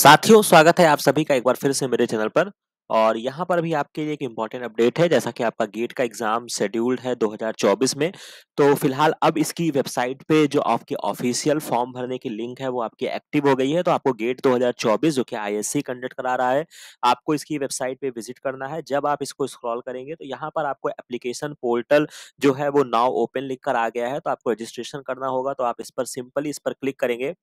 साथियों स्वागत है आप सभी का एक बार फिर से मेरे चैनल पर और यहाँ पर भी आपके लिए एक इम्पॉर्टेंट अपडेट है जैसा कि आपका गेट का एग्जाम शेड्यूल्ड है 2024 में तो फिलहाल अब इसकी वेबसाइट पे जो आपके ऑफिशियल फॉर्म भरने की लिंक है वो आपकी एक्टिव हो गई है तो आपको गेट 2024 जो कि आईएससी कंडक्ट करा रहा है आपको इसकी वेबसाइट पे विजिट करना है जब आप इसको स्क्रॉल करेंगे तो यहाँ पर आपको एप्लीकेशन पोर्टल जो है वो नाव ओपन लिख कर आ गया है तो आपको रजिस्ट्रेशन करना होगा तो आप इस पर सिंपली इस पर क्लिक करेंगे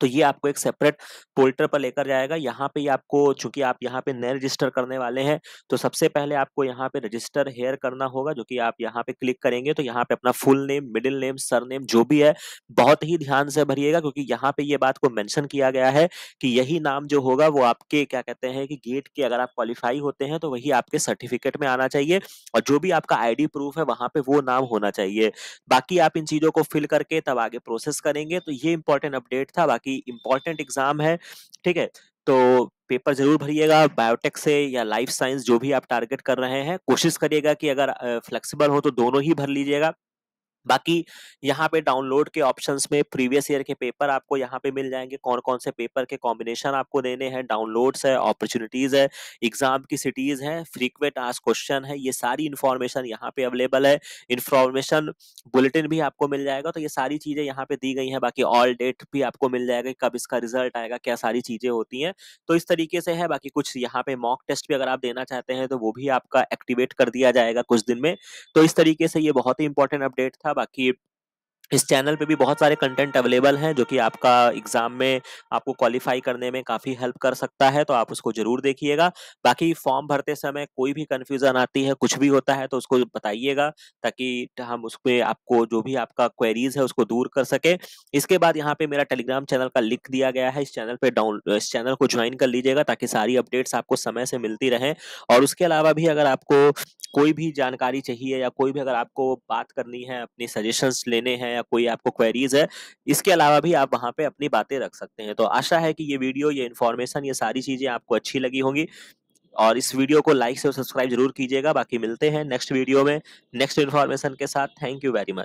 तो ये आपको एक सेपरेट पोल्टर पर लेकर जाएगा यहाँ पे आपको चूंकि आप यहाँ पे नए रजिस्टर करने वाले हैं तो सबसे पहले आपको यहाँ पे रजिस्टर हेयर करना होगा जो कि आप यहाँ पे क्लिक करेंगे तो यहाँ पे अपना full name middle name surname name भी है बहुत ही ध्यान से भरिएगा क्योंकि यहाँ पे ये बात को मैंशन किया गया है कि यही नाम जो होगा वो आपके क्या कहते हैं कि गेट के अगर आप क्वालिफाई होते हैं तो वही आपके सर्टिफिकेट में आना चाहिए और जो भी आपका आईडी प्रूफ है वहां पर वो नाम होना चाहिए बाकी आप इन चीजों को फिल करके तब आगे प्रोसेस करेंगे तो ये इंपॉर्टेंट अपडेट था बाकी काफ़ी इम्पोर्टेंट एग्ज़ाम है ठीक है तो पेपर जरूर भरिएगा बायोटेक से या लाइफ साइंस जो भी आप टारगेट कर रहे हैं कोशिश करिएगा कि अगर फ्लेक्सिबल हो तो दोनों ही भर लीजिएगा बाकी यहाँ पे डाउनलोड के ऑप्शंस में प्रीवियस ईयर के पेपर आपको यहाँ पे मिल जाएंगे कौन कौन से पेपर के कॉम्बिनेशन आपको देने हैं डाउनलोड्स है अपॉर्चुनिटीज है एग्जाम की सिटीज है फ्रीक्वेंट आस क्वेश्चन है ये सारी इन्फॉर्मेशन यहाँ पे अवेलेबल है इन्फॉर्मेशन बुलेटिन भी आपको मिल जाएगा तो ये सारी चीजें यहाँ पे दी गई है बाकी ऑल डेट भी आपको मिल जाएगा कब इसका रिजल्ट आएगा क्या सारी चीजें होती हैं तो इस तरीके से है बाकी कुछ यहाँ पे मॉक टेस्ट भी अगर आप देना चाहते हैं तो वो भी आपका एक्टिवेट कर दिया जाएगा कुछ दिन में तो इस तरीके से ये बहुत ही इंपॉर्टेंट अपडेट था Baba Keep इस चैनल पे भी बहुत सारे कंटेंट अवेलेबल हैं जो कि आपका एग्जाम में आपको क्वालिफाई करने में काफी हेल्प कर सकता है तो आप उसको जरूर देखिएगा बाकी फॉर्म भरते समय कोई भी कन्फ्यूजन आती है कुछ भी होता है तो उसको बताइएगा ताकि हम उस पर आपको जो भी आपका क्वेरीज है उसको दूर कर सके इसके बाद यहाँ पे मेरा टेलीग्राम चैनल का लिंक दिया गया है इस चैनल पर डाउन इस चैनल को ज्वाइन कर लीजिएगा ताकि सारी अपडेट्स आपको समय से मिलती रहे और उसके अलावा भी अगर आपको कोई भी जानकारी चाहिए या कोई भी अगर आपको बात करनी है अपनी सजेशंस लेने हैं या कोई आपको क्वेरीज है इसके अलावा भी आप वहां पे अपनी बातें रख सकते हैं तो आशा है कि ये वीडियो ये इन्फॉर्मेशन ये सारी चीज़ें आपको अच्छी लगी होंगी और इस वीडियो को लाइक से सब्सक्राइब जरूर कीजिएगा बाकी मिलते हैं नेक्स्ट वीडियो में नेक्स्ट इन्फॉर्मेशन के साथ थैंक यू वेरी मच